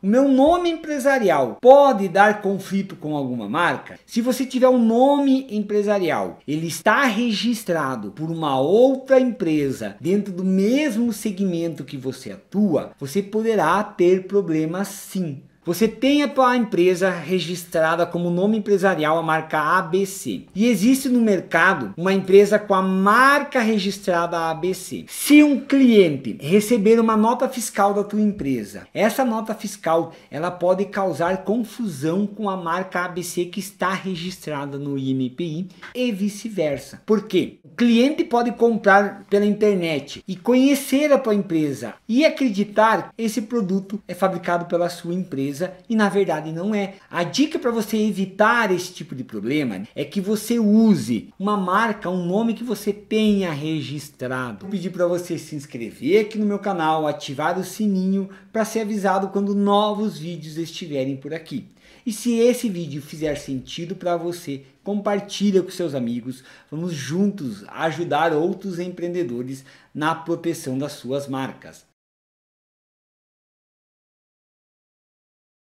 O meu nome empresarial pode dar conflito com alguma marca? Se você tiver um nome empresarial, ele está registrado por uma outra empresa dentro do mesmo segmento que você atua, você poderá ter problemas sim. Você tem a tua empresa registrada como nome empresarial, a marca ABC. E existe no mercado uma empresa com a marca registrada ABC. Se um cliente receber uma nota fiscal da tua empresa, essa nota fiscal ela pode causar confusão com a marca ABC que está registrada no IMPI e vice-versa. Por quê? O cliente pode comprar pela internet e conhecer a tua empresa e acreditar que esse produto é fabricado pela sua empresa e na verdade não é. A dica para você evitar esse tipo de problema é que você use uma marca, um nome que você tenha registrado. Vou pedir para você se inscrever aqui no meu canal, ativar o sininho para ser avisado quando novos vídeos estiverem por aqui. E se esse vídeo fizer sentido para você, compartilha com seus amigos. Vamos juntos ajudar outros empreendedores na proteção das suas marcas.